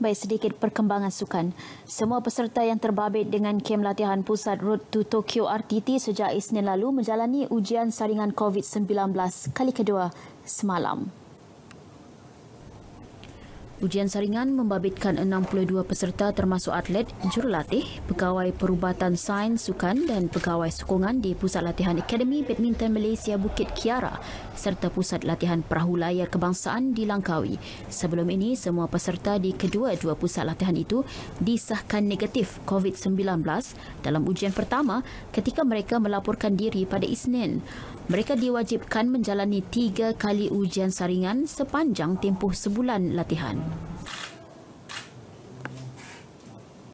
baik sedikit perkembangan sukan. Semua peserta yang terbabit dengan kem latihan pusat Road to Tokyo RTT sejak Isnin lalu menjalani ujian saringan COVID-19 kali kedua semalam. Ujian saringan membabitkan 62 peserta termasuk atlet, jurulatih, pegawai perubatan sains, sukan dan pegawai sokongan di Pusat Latihan Akademi Badminton Malaysia Bukit Kiara serta Pusat Latihan Perahu Layar Kebangsaan di Langkawi. Sebelum ini, semua peserta di kedua-dua pusat latihan itu disahkan negatif COVID-19 dalam ujian pertama ketika mereka melaporkan diri pada Isnin. Mereka diwajibkan menjalani tiga kali ujian saringan sepanjang tempoh sebulan latihan.